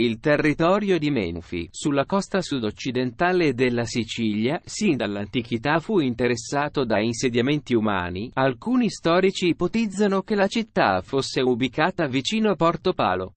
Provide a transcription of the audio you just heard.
Il territorio di Menfi, sulla costa sudoccidentale della Sicilia, sin dall'antichità fu interessato da insediamenti umani. Alcuni storici ipotizzano che la città fosse ubicata vicino a Porto Palo.